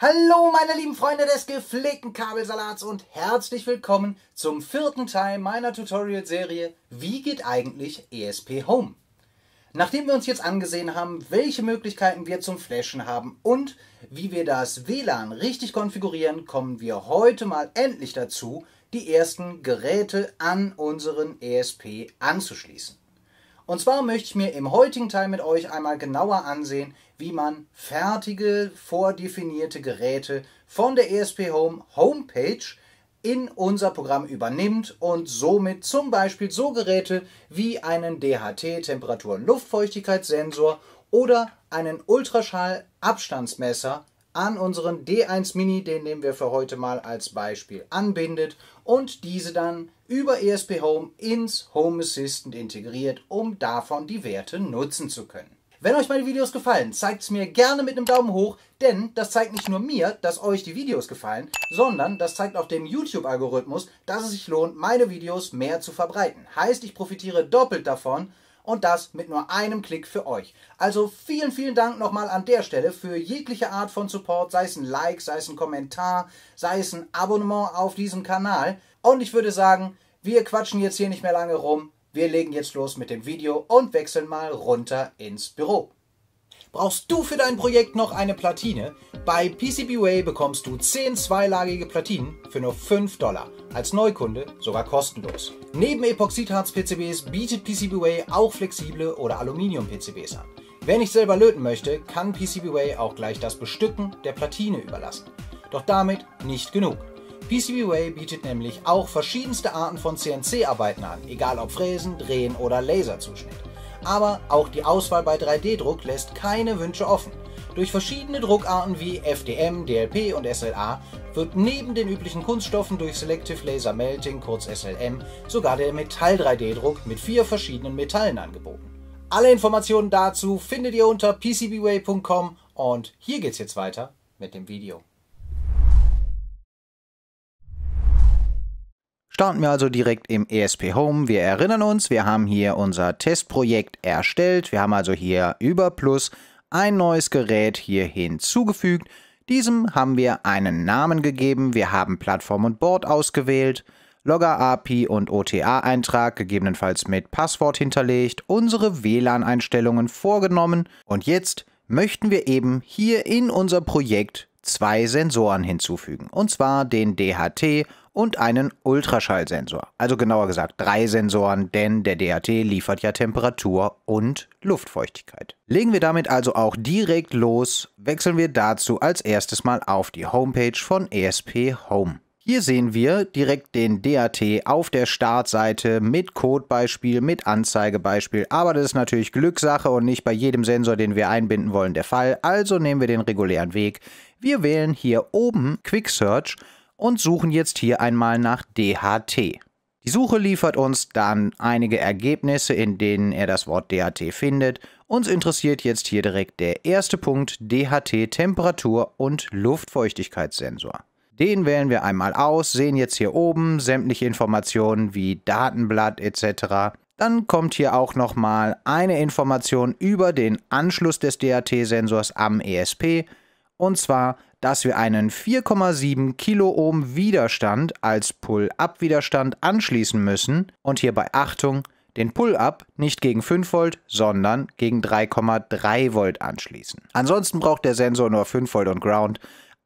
Hallo meine lieben Freunde des gepflegten Kabelsalats und herzlich willkommen zum vierten Teil meiner Tutorial-Serie Wie geht eigentlich ESP Home? Nachdem wir uns jetzt angesehen haben, welche Möglichkeiten wir zum Flashen haben und wie wir das WLAN richtig konfigurieren, kommen wir heute mal endlich dazu, die ersten Geräte an unseren ESP anzuschließen. Und zwar möchte ich mir im heutigen Teil mit euch einmal genauer ansehen, wie man fertige, vordefinierte Geräte von der ESP Home Homepage in unser Programm übernimmt und somit zum Beispiel so Geräte wie einen DHT Temperatur- und Luftfeuchtigkeitssensor oder einen Ultraschall-Abstandsmesser an unseren D1 Mini, den nehmen wir für heute mal als Beispiel, anbindet und diese dann über ESP Home ins Home Assistant integriert, um davon die Werte nutzen zu können. Wenn euch meine Videos gefallen, zeigt es mir gerne mit einem Daumen hoch, denn das zeigt nicht nur mir, dass euch die Videos gefallen, sondern das zeigt auch dem YouTube-Algorithmus, dass es sich lohnt, meine Videos mehr zu verbreiten. Heißt, ich profitiere doppelt davon und das mit nur einem Klick für euch. Also vielen, vielen Dank nochmal an der Stelle für jegliche Art von Support, sei es ein Like, sei es ein Kommentar, sei es ein Abonnement auf diesem Kanal. Und ich würde sagen, wir quatschen jetzt hier nicht mehr lange rum. Wir legen jetzt los mit dem Video und wechseln mal runter ins Büro. Brauchst du für dein Projekt noch eine Platine? Bei PCBWay bekommst du 10 zweilagige Platinen für nur 5 Dollar. Als Neukunde sogar kostenlos. Neben Epoxidharz-PCBs bietet PCBWay auch flexible oder Aluminium-PCBs an. Wer nicht selber löten möchte, kann PCBWay auch gleich das Bestücken der Platine überlassen. Doch damit nicht genug. PCBWay bietet nämlich auch verschiedenste Arten von CNC-Arbeiten an, egal ob Fräsen, Drehen oder Laserzuschnitt. Aber auch die Auswahl bei 3D-Druck lässt keine Wünsche offen. Durch verschiedene Druckarten wie FDM, DLP und SLA wird neben den üblichen Kunststoffen durch Selective Laser Melting, kurz SLM, sogar der Metall-3D-Druck mit vier verschiedenen Metallen angeboten. Alle Informationen dazu findet ihr unter pcbway.com und hier geht's jetzt weiter mit dem Video. Starten wir also direkt im ESP Home. Wir erinnern uns, wir haben hier unser Testprojekt erstellt. Wir haben also hier über Plus ein neues Gerät hier hinzugefügt. Diesem haben wir einen Namen gegeben. Wir haben Plattform und Board ausgewählt. Logger API und OTA-Eintrag gegebenenfalls mit Passwort hinterlegt, unsere WLAN-Einstellungen vorgenommen und jetzt möchten wir eben hier in unser Projekt zwei Sensoren hinzufügen, und zwar den DHT und einen Ultraschallsensor. Also genauer gesagt drei Sensoren, denn der DAT liefert ja Temperatur und Luftfeuchtigkeit. Legen wir damit also auch direkt los, wechseln wir dazu als erstes mal auf die Homepage von ESP Home. Hier sehen wir direkt den DAT auf der Startseite mit Codebeispiel, mit Anzeigebeispiel. Aber das ist natürlich Glückssache und nicht bei jedem Sensor, den wir einbinden wollen, der Fall. Also nehmen wir den regulären Weg. Wir wählen hier oben Quick Search und suchen jetzt hier einmal nach DHT. Die Suche liefert uns dann einige Ergebnisse, in denen er das Wort DHT findet. Uns interessiert jetzt hier direkt der erste Punkt DHT Temperatur und Luftfeuchtigkeitssensor. Den wählen wir einmal aus, sehen jetzt hier oben sämtliche Informationen wie Datenblatt etc. Dann kommt hier auch nochmal eine Information über den Anschluss des DAT-Sensors am ESP und zwar, dass wir einen 4,7 Kiloohm Widerstand als Pull-Up-Widerstand anschließen müssen und hierbei Achtung, den Pull-Up nicht gegen 5 Volt, sondern gegen 3,3 Volt anschließen. Ansonsten braucht der Sensor nur 5 Volt und Ground,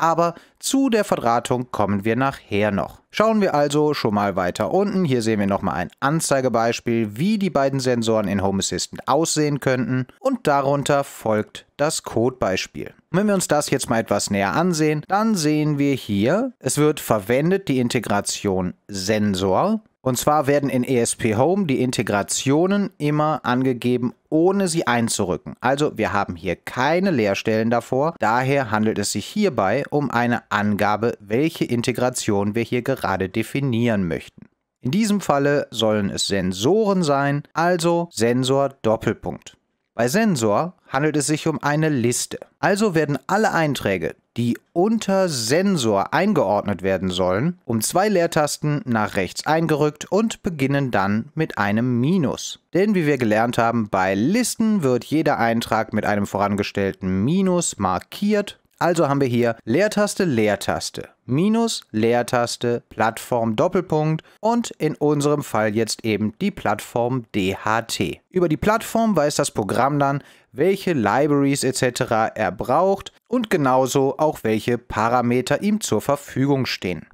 aber zu der Verdrahtung kommen wir nachher noch. Schauen wir also schon mal weiter unten. Hier sehen wir nochmal ein Anzeigebeispiel, wie die beiden Sensoren in Home Assistant aussehen könnten und darunter folgt das Codebeispiel. Wenn wir uns das jetzt mal etwas näher ansehen, dann sehen wir hier, es wird verwendet die Integration Sensor und zwar werden in ESP Home die Integrationen immer angegeben, ohne sie einzurücken. Also wir haben hier keine Leerstellen davor. Daher handelt es sich hierbei um eine Angabe, welche Integration wir hier gerade definieren möchten. In diesem Falle sollen es Sensoren sein, also Sensor Doppelpunkt. Bei Sensor handelt es sich um eine Liste. Also werden alle Einträge, die unter Sensor eingeordnet werden sollen, um zwei Leertasten nach rechts eingerückt und beginnen dann mit einem Minus. Denn wie wir gelernt haben, bei Listen wird jeder Eintrag mit einem vorangestellten Minus markiert. Also haben wir hier Leertaste, Leertaste minus Leertaste Plattform Doppelpunkt und in unserem Fall jetzt eben die Plattform DHT. Über die Plattform weiß das Programm dann, welche Libraries etc. er braucht und genauso auch welche Parameter ihm zur Verfügung stehen.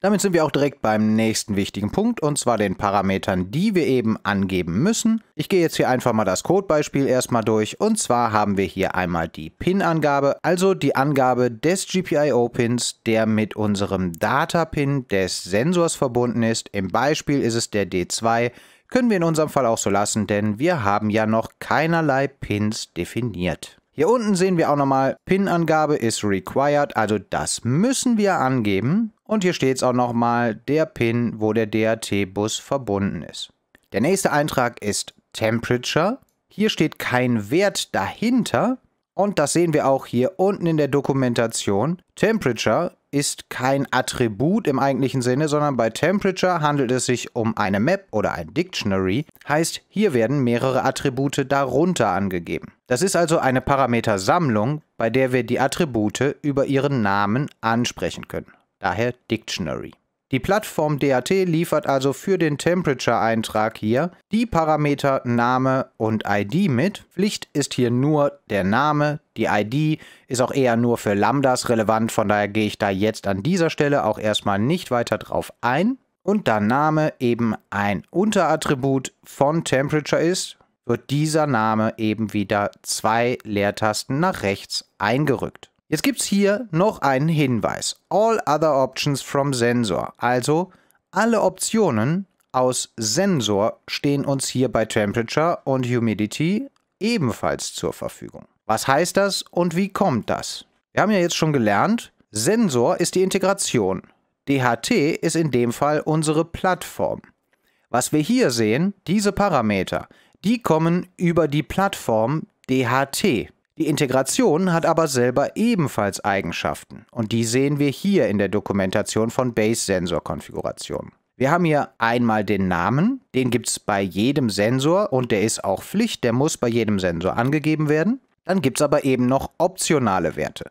Damit sind wir auch direkt beim nächsten wichtigen Punkt und zwar den Parametern, die wir eben angeben müssen. Ich gehe jetzt hier einfach mal das Codebeispiel erstmal durch und zwar haben wir hier einmal die PIN-Angabe, also die Angabe des GPIO-Pins, der mit unserem Data-Pin des Sensors verbunden ist. Im Beispiel ist es der D2, können wir in unserem Fall auch so lassen, denn wir haben ja noch keinerlei Pins definiert. Hier unten sehen wir auch nochmal, PIN-Angabe ist required, also das müssen wir angeben. Und hier steht es auch nochmal, der Pin, wo der DAT-Bus verbunden ist. Der nächste Eintrag ist Temperature. Hier steht kein Wert dahinter. Und das sehen wir auch hier unten in der Dokumentation. Temperature ist kein Attribut im eigentlichen Sinne, sondern bei Temperature handelt es sich um eine Map oder ein Dictionary, heißt hier werden mehrere Attribute darunter angegeben. Das ist also eine Parametersammlung, bei der wir die Attribute über ihren Namen ansprechen können daher Dictionary. Die Plattform DAT liefert also für den Temperature-Eintrag hier die Parameter Name und ID mit. Pflicht ist hier nur der Name, die ID ist auch eher nur für Lambdas relevant, von daher gehe ich da jetzt an dieser Stelle auch erstmal nicht weiter drauf ein. Und da Name eben ein Unterattribut von Temperature ist, wird dieser Name eben wieder zwei Leertasten nach rechts eingerückt. Jetzt gibt es hier noch einen Hinweis. All other options from Sensor. Also alle Optionen aus Sensor stehen uns hier bei Temperature und Humidity ebenfalls zur Verfügung. Was heißt das und wie kommt das? Wir haben ja jetzt schon gelernt, Sensor ist die Integration. DHT ist in dem Fall unsere Plattform. Was wir hier sehen, diese Parameter, die kommen über die Plattform DHT. Die Integration hat aber selber ebenfalls Eigenschaften und die sehen wir hier in der Dokumentation von Base-Sensor-Konfiguration. Wir haben hier einmal den Namen, den gibt es bei jedem Sensor und der ist auch Pflicht, der muss bei jedem Sensor angegeben werden. Dann gibt es aber eben noch optionale Werte.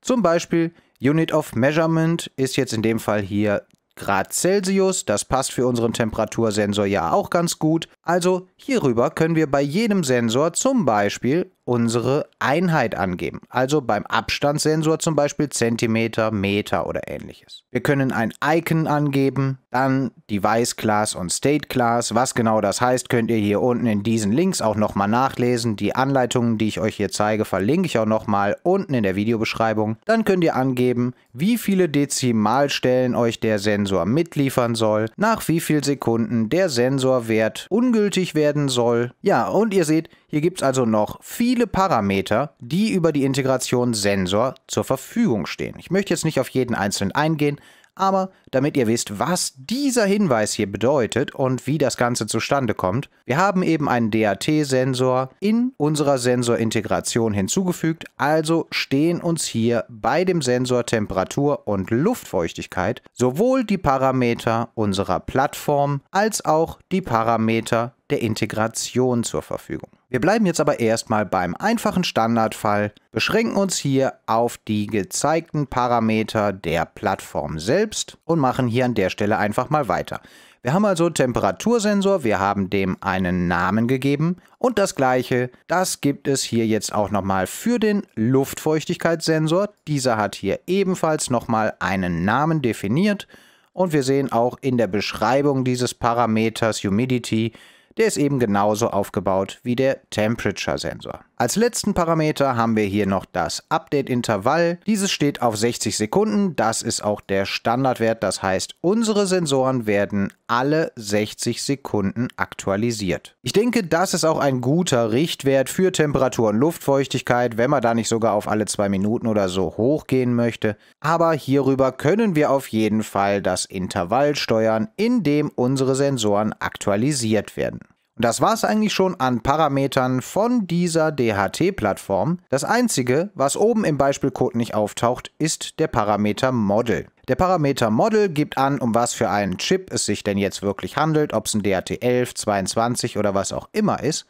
Zum Beispiel Unit of Measurement ist jetzt in dem Fall hier Grad Celsius, das passt für unseren Temperatursensor ja auch ganz gut. Also hierüber können wir bei jedem Sensor zum Beispiel unsere Einheit angeben. Also beim Abstandssensor zum Beispiel Zentimeter, Meter oder ähnliches. Wir können ein Icon angeben, dann Device Class und State Class. Was genau das heißt, könnt ihr hier unten in diesen Links auch nochmal nachlesen. Die Anleitungen, die ich euch hier zeige, verlinke ich auch nochmal unten in der Videobeschreibung. Dann könnt ihr angeben, wie viele Dezimalstellen euch der Sensor mitliefern soll, nach wie vielen Sekunden der Sensorwert ungültig werden soll. Ja, und ihr seht, hier gibt es also noch viel viele Parameter, die über die Integration Sensor zur Verfügung stehen. Ich möchte jetzt nicht auf jeden einzelnen eingehen, aber damit ihr wisst, was dieser Hinweis hier bedeutet und wie das Ganze zustande kommt, wir haben eben einen DAT-Sensor in unserer Sensorintegration hinzugefügt, also stehen uns hier bei dem Sensor Temperatur und Luftfeuchtigkeit sowohl die Parameter unserer Plattform als auch die Parameter der Integration zur Verfügung. Wir bleiben jetzt aber erstmal beim einfachen Standardfall, beschränken uns hier auf die gezeigten Parameter der Plattform selbst und machen hier an der Stelle einfach mal weiter. Wir haben also Temperatursensor, wir haben dem einen Namen gegeben und das gleiche, das gibt es hier jetzt auch nochmal für den Luftfeuchtigkeitssensor. Dieser hat hier ebenfalls nochmal einen Namen definiert und wir sehen auch in der Beschreibung dieses Parameters Humidity, der ist eben genauso aufgebaut wie der Temperature-Sensor. Als letzten Parameter haben wir hier noch das Update-Intervall. Dieses steht auf 60 Sekunden. Das ist auch der Standardwert. Das heißt, unsere Sensoren werden alle 60 Sekunden aktualisiert. Ich denke, das ist auch ein guter Richtwert für Temperatur und Luftfeuchtigkeit, wenn man da nicht sogar auf alle zwei Minuten oder so hochgehen möchte. Aber hierüber können wir auf jeden Fall das Intervall steuern, in dem unsere Sensoren aktualisiert werden. Und das war es eigentlich schon an Parametern von dieser DHT-Plattform. Das einzige, was oben im Beispielcode nicht auftaucht, ist der Parameter Model. Der Parameter Model gibt an, um was für einen Chip es sich denn jetzt wirklich handelt, ob es ein DHT11, 22 oder was auch immer ist.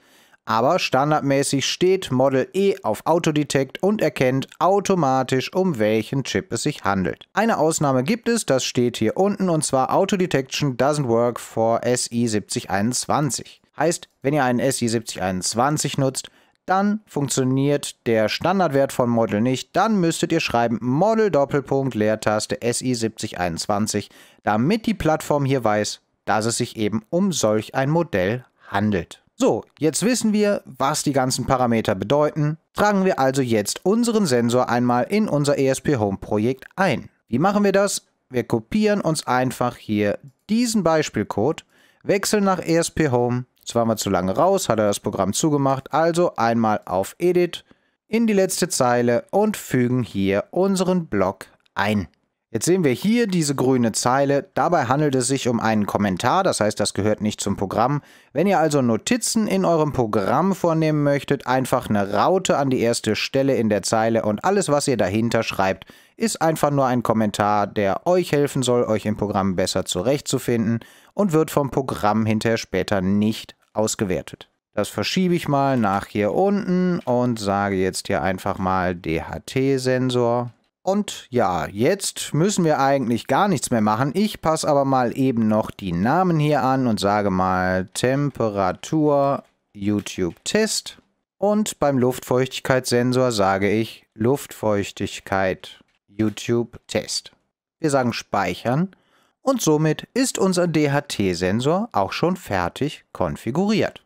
Aber standardmäßig steht Model E auf Autodetect und erkennt automatisch, um welchen Chip es sich handelt. Eine Ausnahme gibt es, das steht hier unten, und zwar Autodetection doesn't work for SI7021. Heißt, wenn ihr einen SI7021 nutzt, dann funktioniert der Standardwert von Model nicht, dann müsstet ihr schreiben Model Doppelpunkt Leertaste SI7021, damit die Plattform hier weiß, dass es sich eben um solch ein Modell handelt. So, jetzt wissen wir, was die ganzen Parameter bedeuten. Tragen wir also jetzt unseren Sensor einmal in unser ESP Home Projekt ein. Wie machen wir das? Wir kopieren uns einfach hier diesen Beispielcode, wechseln nach ESP Home, Jetzt waren wir zu lange raus, hat er das Programm zugemacht. Also einmal auf Edit, in die letzte Zeile und fügen hier unseren Block ein. Jetzt sehen wir hier diese grüne Zeile. Dabei handelt es sich um einen Kommentar, das heißt, das gehört nicht zum Programm. Wenn ihr also Notizen in eurem Programm vornehmen möchtet, einfach eine Raute an die erste Stelle in der Zeile und alles, was ihr dahinter schreibt, ist einfach nur ein Kommentar, der euch helfen soll, euch im Programm besser zurechtzufinden und wird vom Programm hinterher später nicht ausgewertet. Das verschiebe ich mal nach hier unten und sage jetzt hier einfach mal DHT-Sensor. Und ja, jetzt müssen wir eigentlich gar nichts mehr machen. Ich passe aber mal eben noch die Namen hier an und sage mal Temperatur YouTube Test. Und beim Luftfeuchtigkeitssensor sage ich Luftfeuchtigkeit YouTube Test. Wir sagen Speichern und somit ist unser DHT-Sensor auch schon fertig konfiguriert.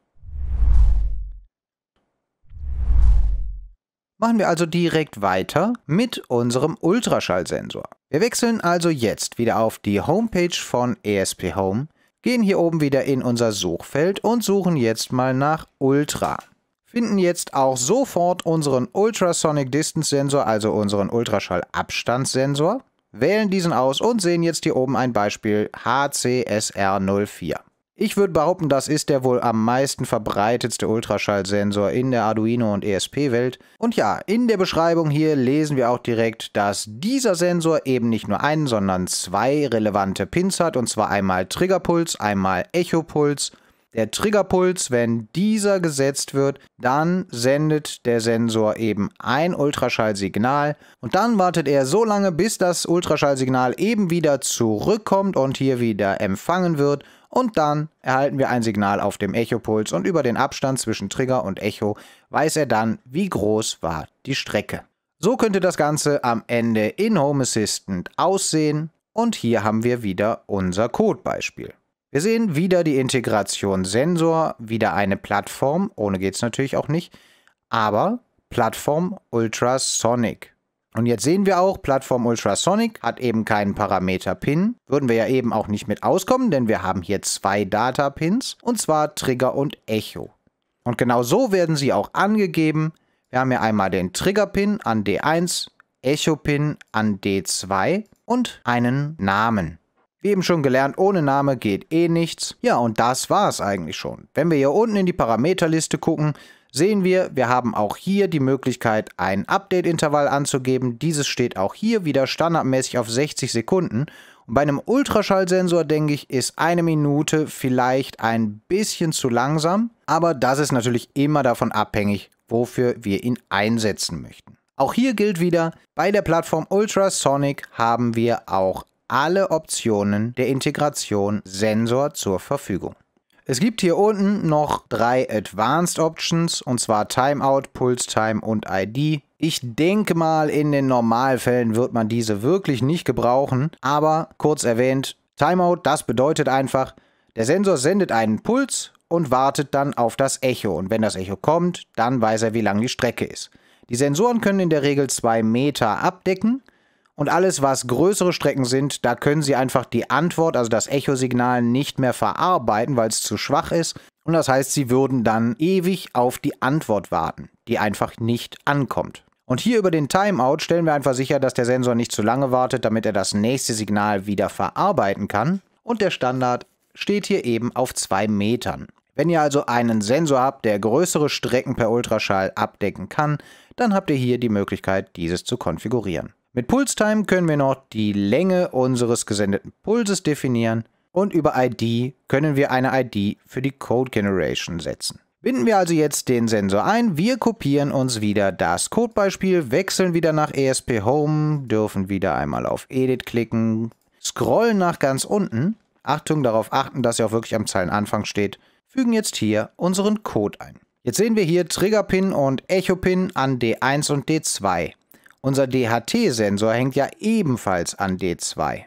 Machen wir also direkt weiter mit unserem Ultraschallsensor. Wir wechseln also jetzt wieder auf die Homepage von ESP Home, gehen hier oben wieder in unser Suchfeld und suchen jetzt mal nach Ultra. Finden jetzt auch sofort unseren Ultrasonic Distance Sensor, also unseren Ultraschallabstandssensor, wählen diesen aus und sehen jetzt hier oben ein Beispiel HCSR04. Ich würde behaupten, das ist der wohl am meisten verbreitetste Ultraschallsensor in der Arduino- und ESP-Welt. Und ja, in der Beschreibung hier lesen wir auch direkt, dass dieser Sensor eben nicht nur einen, sondern zwei relevante Pins hat, und zwar einmal Triggerpuls, einmal Echopuls. Der Triggerpuls, wenn dieser gesetzt wird, dann sendet der Sensor eben ein Ultraschallsignal und dann wartet er so lange, bis das Ultraschallsignal eben wieder zurückkommt und hier wieder empfangen wird und dann erhalten wir ein Signal auf dem Echopuls und über den Abstand zwischen Trigger und Echo weiß er dann, wie groß war die Strecke. So könnte das Ganze am Ende in Home Assistant aussehen und hier haben wir wieder unser Codebeispiel. Wir sehen wieder die Integration Sensor, wieder eine Plattform, ohne geht es natürlich auch nicht, aber Plattform Ultrasonic. Und jetzt sehen wir auch, Plattform Ultrasonic hat eben keinen Parameter Pin. Würden wir ja eben auch nicht mit auskommen, denn wir haben hier zwei Data Pins, und zwar Trigger und Echo. Und genau so werden sie auch angegeben. Wir haben hier einmal den Trigger Pin an D1, Echo Pin an D2 und einen Namen. Wie eben schon gelernt, ohne Name geht eh nichts. Ja, und das war's eigentlich schon. Wenn wir hier unten in die Parameterliste gucken, sehen wir, wir haben auch hier die Möglichkeit, ein Update-Intervall anzugeben. Dieses steht auch hier wieder standardmäßig auf 60 Sekunden. Und bei einem Ultraschallsensor, denke ich, ist eine Minute vielleicht ein bisschen zu langsam. Aber das ist natürlich immer davon abhängig, wofür wir ihn einsetzen möchten. Auch hier gilt wieder, bei der Plattform Ultrasonic haben wir auch alle Optionen der Integration Sensor zur Verfügung. Es gibt hier unten noch drei Advanced Options, und zwar Timeout, Pulse Time und ID. Ich denke mal, in den Normalfällen wird man diese wirklich nicht gebrauchen, aber kurz erwähnt, Timeout, das bedeutet einfach, der Sensor sendet einen Puls und wartet dann auf das Echo. Und wenn das Echo kommt, dann weiß er, wie lang die Strecke ist. Die Sensoren können in der Regel 2 Meter abdecken und alles, was größere Strecken sind, da können sie einfach die Antwort, also das Echo-Signal, nicht mehr verarbeiten, weil es zu schwach ist. Und das heißt, sie würden dann ewig auf die Antwort warten, die einfach nicht ankommt. Und hier über den Timeout stellen wir einfach sicher, dass der Sensor nicht zu lange wartet, damit er das nächste Signal wieder verarbeiten kann. Und der Standard steht hier eben auf zwei Metern. Wenn ihr also einen Sensor habt, der größere Strecken per Ultraschall abdecken kann, dann habt ihr hier die Möglichkeit, dieses zu konfigurieren. Mit PulseTime können wir noch die Länge unseres gesendeten Pulses definieren und über ID können wir eine ID für die Code Generation setzen. Binden wir also jetzt den Sensor ein, wir kopieren uns wieder das Codebeispiel, wechseln wieder nach ESP Home, dürfen wieder einmal auf Edit klicken, scrollen nach ganz unten, Achtung darauf achten, dass er auch wirklich am Zeilenanfang steht, fügen jetzt hier unseren Code ein. Jetzt sehen wir hier Trigger-Pin und Echo-Pin an D1 und D2. Unser DHT-Sensor hängt ja ebenfalls an D2.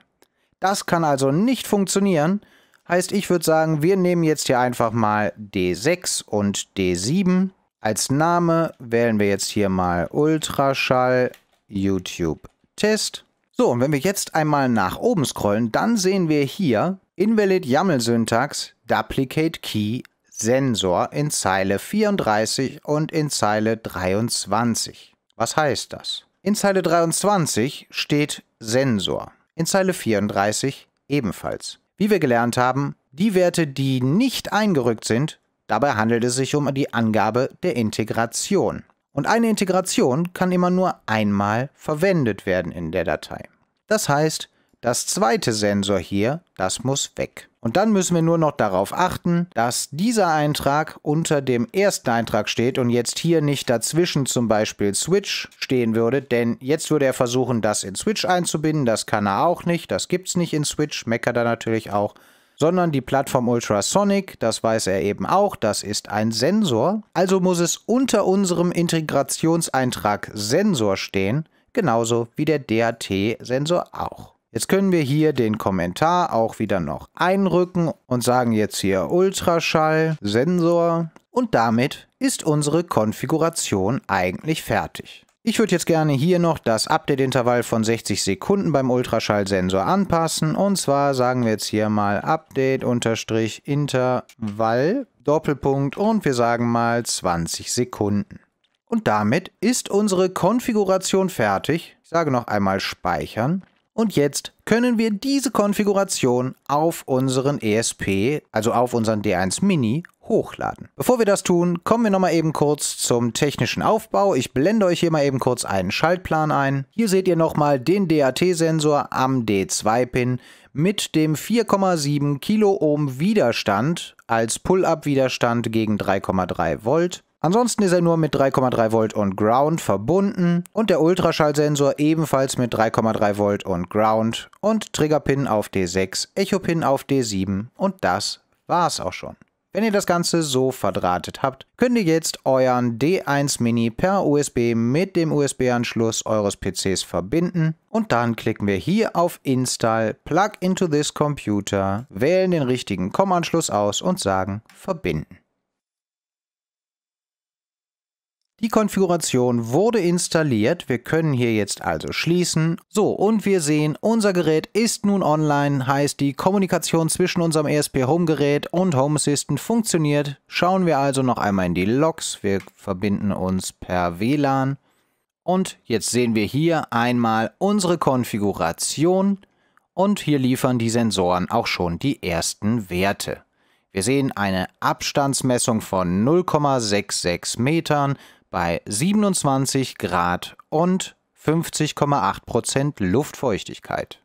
Das kann also nicht funktionieren. Heißt, ich würde sagen, wir nehmen jetzt hier einfach mal D6 und D7. Als Name wählen wir jetzt hier mal Ultraschall YouTube Test. So, und wenn wir jetzt einmal nach oben scrollen, dann sehen wir hier Invalid YAML Syntax Duplicate Key Sensor in Zeile 34 und in Zeile 23. Was heißt das? In Zeile 23 steht Sensor, in Zeile 34 ebenfalls. Wie wir gelernt haben, die Werte, die nicht eingerückt sind, dabei handelt es sich um die Angabe der Integration. Und eine Integration kann immer nur einmal verwendet werden in der Datei. Das heißt, das zweite Sensor hier, das muss weg. Und dann müssen wir nur noch darauf achten, dass dieser Eintrag unter dem ersten Eintrag steht und jetzt hier nicht dazwischen zum Beispiel Switch stehen würde, denn jetzt würde er versuchen, das in Switch einzubinden. Das kann er auch nicht, das gibt es nicht in Switch, meckert er natürlich auch sondern die Plattform Ultrasonic, das weiß er eben auch, das ist ein Sensor. Also muss es unter unserem Integrationseintrag Sensor stehen, genauso wie der DAT-Sensor auch. Jetzt können wir hier den Kommentar auch wieder noch einrücken und sagen jetzt hier Ultraschall, Sensor und damit ist unsere Konfiguration eigentlich fertig. Ich würde jetzt gerne hier noch das Update-Intervall von 60 Sekunden beim Ultraschallsensor anpassen. Und zwar sagen wir jetzt hier mal Update-Intervall, Doppelpunkt und wir sagen mal 20 Sekunden. Und damit ist unsere Konfiguration fertig. Ich sage noch einmal Speichern. Und jetzt können wir diese Konfiguration auf unseren ESP, also auf unseren D1 Mini, hochladen. Bevor wir das tun, kommen wir nochmal eben kurz zum technischen Aufbau. Ich blende euch hier mal eben kurz einen Schaltplan ein. Hier seht ihr nochmal den DAT-Sensor am D2-Pin mit dem 4,7 Kiloohm Widerstand als Pull-Up-Widerstand gegen 3,3 Volt Ansonsten ist er nur mit 3,3 Volt und Ground verbunden und der Ultraschallsensor ebenfalls mit 3,3 Volt und Ground und Triggerpin auf D6, Echo-Pin auf D7 und das war's auch schon. Wenn ihr das Ganze so verdrahtet habt, könnt ihr jetzt euren D1 Mini per USB mit dem USB-Anschluss eures PCs verbinden und dann klicken wir hier auf Install, Plug into this Computer, wählen den richtigen COM-Anschluss aus und sagen Verbinden. Die Konfiguration wurde installiert. Wir können hier jetzt also schließen. So, und wir sehen, unser Gerät ist nun online. Heißt, die Kommunikation zwischen unserem ESP Home Gerät und Home Assistant funktioniert. Schauen wir also noch einmal in die Logs. Wir verbinden uns per WLAN. Und jetzt sehen wir hier einmal unsere Konfiguration. Und hier liefern die Sensoren auch schon die ersten Werte. Wir sehen eine Abstandsmessung von 0,66 Metern, bei 27 Grad und 50,8 Prozent Luftfeuchtigkeit.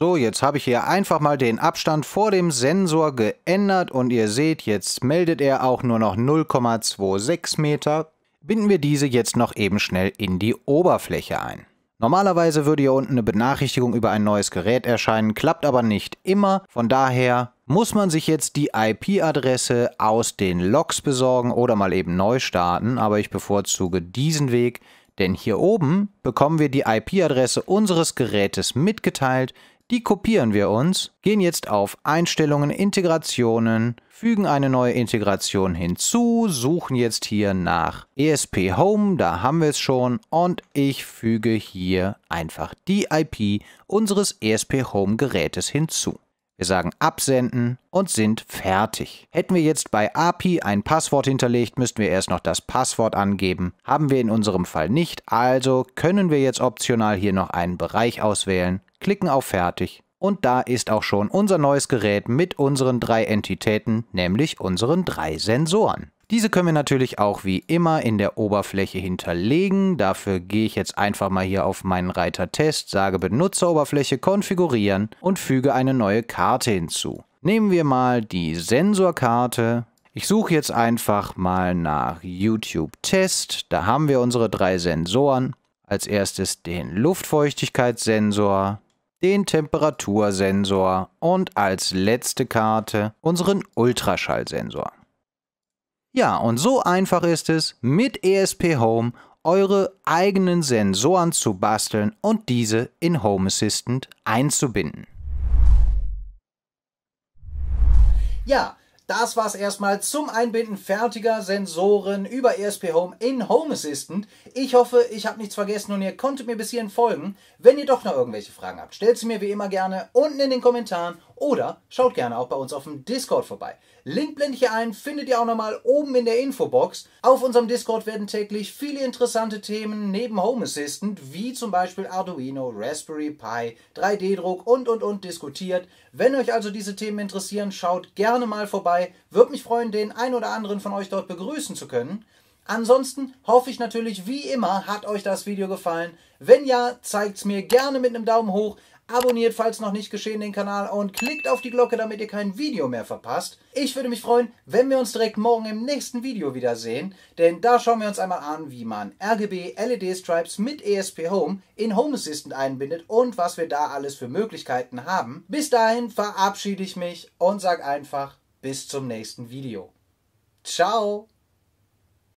So, jetzt habe ich hier einfach mal den Abstand vor dem Sensor geändert und ihr seht, jetzt meldet er auch nur noch 0,26 Meter. Binden wir diese jetzt noch eben schnell in die Oberfläche ein. Normalerweise würde hier unten eine Benachrichtigung über ein neues Gerät erscheinen, klappt aber nicht immer. Von daher muss man sich jetzt die IP-Adresse aus den Logs besorgen oder mal eben neu starten. Aber ich bevorzuge diesen Weg, denn hier oben bekommen wir die IP-Adresse unseres Gerätes mitgeteilt. Die kopieren wir uns, gehen jetzt auf Einstellungen, Integrationen, fügen eine neue Integration hinzu, suchen jetzt hier nach ESP Home, da haben wir es schon und ich füge hier einfach die IP unseres ESP Home Gerätes hinzu. Wir sagen Absenden und sind fertig. Hätten wir jetzt bei API ein Passwort hinterlegt, müssten wir erst noch das Passwort angeben. Haben wir in unserem Fall nicht, also können wir jetzt optional hier noch einen Bereich auswählen, klicken auf Fertig und da ist auch schon unser neues Gerät mit unseren drei Entitäten, nämlich unseren drei Sensoren. Diese können wir natürlich auch wie immer in der Oberfläche hinterlegen. Dafür gehe ich jetzt einfach mal hier auf meinen Reiter Test, sage Benutzeroberfläche konfigurieren und füge eine neue Karte hinzu. Nehmen wir mal die Sensorkarte. Ich suche jetzt einfach mal nach YouTube Test. Da haben wir unsere drei Sensoren. Als erstes den Luftfeuchtigkeitssensor, den Temperatursensor und als letzte Karte unseren Ultraschallsensor. Ja, und so einfach ist es, mit ESP Home eure eigenen Sensoren zu basteln und diese in Home Assistant einzubinden. Ja, das war's erstmal zum Einbinden fertiger Sensoren über ESP Home in Home Assistant. Ich hoffe, ich habe nichts vergessen und ihr konntet mir bis hierhin folgen. Wenn ihr doch noch irgendwelche Fragen habt, stellt sie mir wie immer gerne unten in den Kommentaren oder schaut gerne auch bei uns auf dem Discord vorbei. Link ich hier ein, findet ihr auch nochmal oben in der Infobox. Auf unserem Discord werden täglich viele interessante Themen neben Home Assistant, wie zum Beispiel Arduino, Raspberry Pi, 3D-Druck und und und diskutiert. Wenn euch also diese Themen interessieren, schaut gerne mal vorbei. Würde mich freuen, den ein oder anderen von euch dort begrüßen zu können. Ansonsten hoffe ich natürlich wie immer, hat euch das Video gefallen. Wenn ja, zeigt es mir gerne mit einem Daumen hoch. Abonniert, falls noch nicht geschehen, den Kanal und klickt auf die Glocke, damit ihr kein Video mehr verpasst. Ich würde mich freuen, wenn wir uns direkt morgen im nächsten Video wiedersehen, denn da schauen wir uns einmal an, wie man RGB LED Stripes mit ESP Home in Home Assistant einbindet und was wir da alles für Möglichkeiten haben. Bis dahin verabschiede ich mich und sage einfach bis zum nächsten Video. Ciao!